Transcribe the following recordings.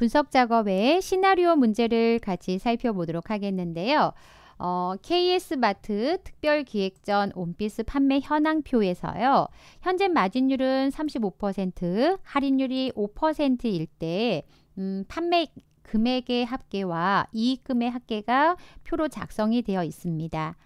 분석 작업 외에 시나리오 문제를 같이 살펴보도록 하겠는데요. 어, KS마트 특별기획전 온피스 판매 현황표에서요. 현재 마진율은 35%, 할인율이 5%일 때 음, 판매 금액의 합계와 이익금의 합계가 표로 작성이 되어 있습니다.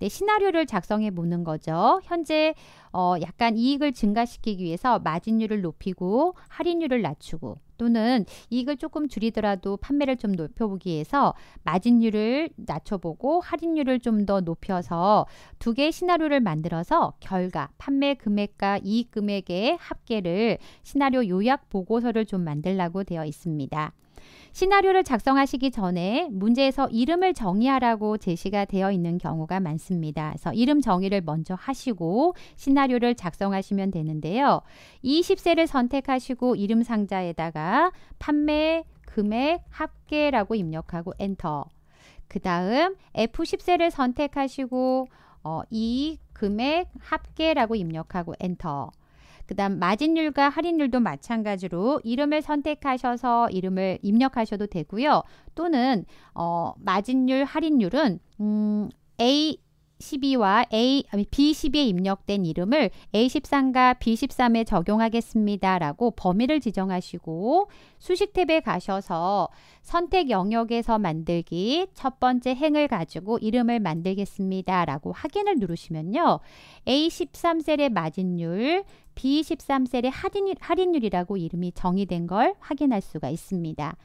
네, 시나리오를 작성해 보는 거죠. 현재 어, 약간 이익을 증가시키기 위해서 마진율을 높이고 할인율을 낮추고 또는 이익을 조금 줄이더라도 판매를 좀 높여보기 위해서 마진율을 낮춰보고 할인율을 좀 더 높여서 두 개의 시나리오를 만들어서 결과, 판매 금액과 이익 금액의 합계를 시나리오 요약 보고서를 좀 만들라고 되어 있습니다. 시나리오를 작성하시기 전에 문제에서 이름을 정의하라고 제시가 되어 있는 경우가 많습니다. 그래서 이름 정의를 먼저 하시고 시나리오를 작성하시면 되는데요. 20세를 선택하시고 이름 상자에다가 판매, 금액, 합계라고 입력하고 엔터. 그 다음 F10세를 선택하시고 어, 이 금액 합계라고 입력하고 엔터. 그 다음 마진율과 할인율도 마찬가지로 이름을 선택하셔서 이름을 입력하셔도 되고요. 또는 어, 마진율, 할인율은 음, A 12와 A, B12에 입력된 이름을 A13과 B13에 적용하겠습니다. 라고 범위를 지정하시고 수식 탭에 가셔서 선택 영역에서 만들기 첫 번째 행을 가지고 이름을 만들겠습니다. 라고 확인을 누르시면요. A13셀의 마진율, B13셀의 할인율, 할인율이라고 이름이 정의된 걸 확인할 수가 있습니다.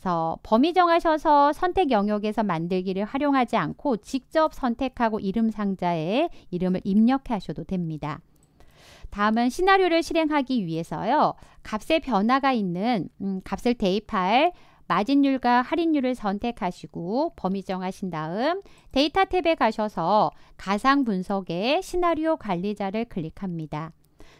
그래서 범위 정하셔서 선택 영역에서 만들기를 활용하지 않고 직접 선택하고 이름 상자에 이름을 입력하셔도 됩니다. 다음은 시나리오를 실행하기 위해서요. 값의 변화가 있는 음, 값을 대입할 마진율과 할인율을 선택하시고 범위 정하신 다음 데이터 탭에 가셔서 가상 분석의 시나리오 관리자를 클릭합니다.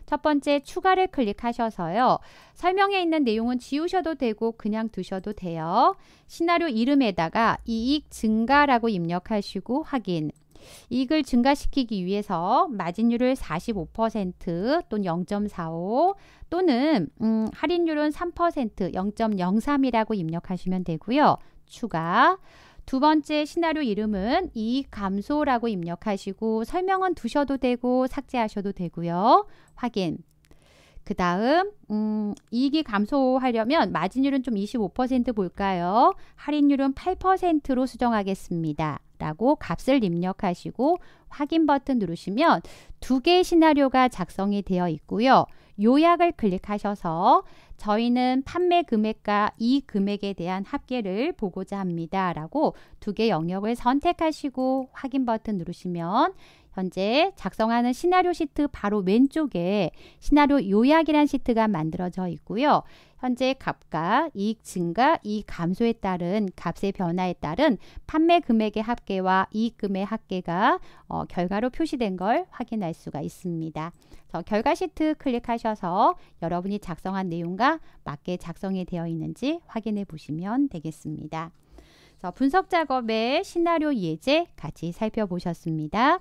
첫 번째 추가를 클릭하셔서요. 설명에 있는 내용은 지우셔도 되고 그냥 두셔도 돼요. 시나리오 이름에다가 이익 증가라고 입력하시고 확인. 이익을 증가시키기 위해서 마진율을 45% 또는 0.45 또는 음, 할인율은 3% 0.03이라고 입력하시면 되고요. 추가 두 번째 시나리오 이름은 이익 감소라고 입력하시고 설명은 두셔도 되고 삭제하셔도 되고요. 확인. 그 다음 음, 이익이 감소하려면 마진율은 좀 25% 볼까요? 할인율은 8%로 수정하겠습니다. 라고 값을 입력하시고 확인 버튼 누르시면 두 개의 시나리오가 작성이 되어 있고요. 요약을 클릭하셔서 저희는 판매 금액과 이 금액에 대한 합계를 보고자 합니다. 라고 두 개 영역을 선택하시고 확인 버튼 누르시면 현재 작성하는 시나리오 시트 바로 왼쪽에 시나리오 요약이란 시트가 만들어져 있고요. 현재 값과 이익 증가, 이익 감소에 따른 값의 변화에 따른 판매 금액의 합계와 이익금의 합계가 어, 결과로 표시된 걸 확인할 수가 있습니다. 결과 시트 클릭하셔서 여러분이 작성한 내용과 맞게 작성이 되어 있는지 확인해 보시면 되겠습니다. 분석 작업의 시나리오 예제 같이 살펴보셨습니다.